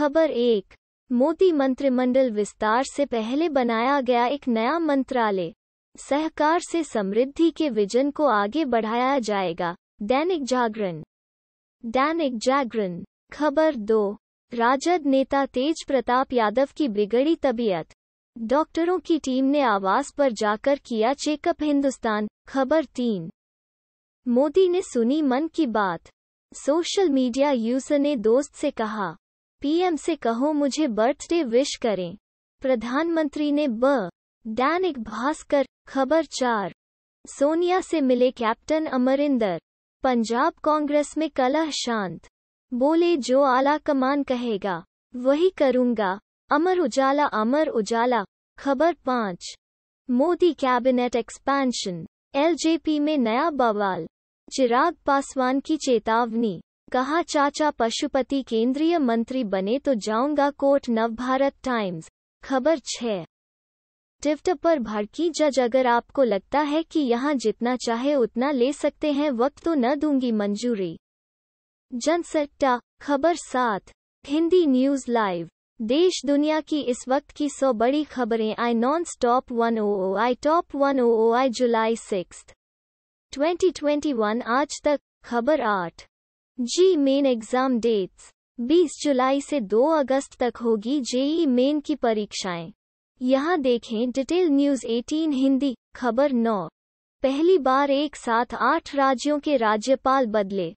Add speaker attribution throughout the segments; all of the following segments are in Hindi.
Speaker 1: खबर एक मोदी मंत्रिमंडल विस्तार से पहले बनाया गया एक नया मंत्रालय सहकार से समृद्धि के विजन को आगे बढ़ाया जाएगा दैनिक जागरण दैनिक जागरण खबर दो राजद नेता तेज प्रताप यादव की बिगड़ी तबीयत डॉक्टरों की टीम ने आवास पर जाकर किया चेकअप हिंदुस्तान खबर तीन मोदी ने सुनी मन की बात सोशल मीडिया यूजर ने दोस्त से कहा पीएम से कहो मुझे बर्थडे विश करें प्रधानमंत्री ने ब दैनिक भास्कर खबर चार सोनिया से मिले कैप्टन अमरिंदर पंजाब कांग्रेस में कलह शांत बोले जो आला कमान कहेगा वही करूंगा अमर उजाला अमर उजाला खबर पाँच मोदी कैबिनेट एक्सपेंशन एलजेपी में नया बवाल चिराग पासवान की चेतावनी कहा चाचा पशुपति केंद्रीय मंत्री बने तो जाऊंगा कोर्ट नवभारत टाइम्स खबर छः टिफ्ट पर भड़की जज अगर आपको लगता है कि यहाँ जितना चाहे उतना ले सकते हैं वक्त तो न दूंगी मंजूरी जनसट्टा खबर सात हिंदी न्यूज लाइव देश दुनिया की इस वक्त की सौ बड़ी खबरें आई non stop one O I top one O I July six twenty twenty one आज तक खबर आठ जी मेन एग्जाम डेट्स 20 जुलाई से 2 अगस्त तक होगी जेई मेन की परीक्षाएं यहां देखें डिटेल न्यूज 18 हिंदी खबर 9 पहली बार एक साथ आठ राज्यों के राज्यपाल बदले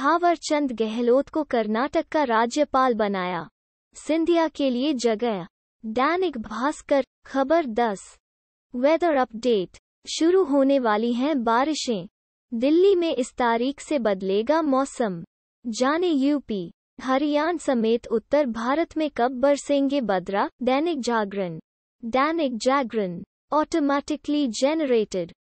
Speaker 1: थावर चंद गहलोत को कर्नाटक का राज्यपाल बनाया सिंधिया के लिए जगह दैनिक भास्कर खबर 10 वेदर अपडेट शुरू होने वाली हैं बारिशें दिल्ली में इस तारीख से बदलेगा मौसम जाने यूपी हरियाणा समेत उत्तर भारत में कब बरसेंगे बदरा दैनिक जागरण दैनिक जागरण ऑटोमेटिकली जेनरेटेड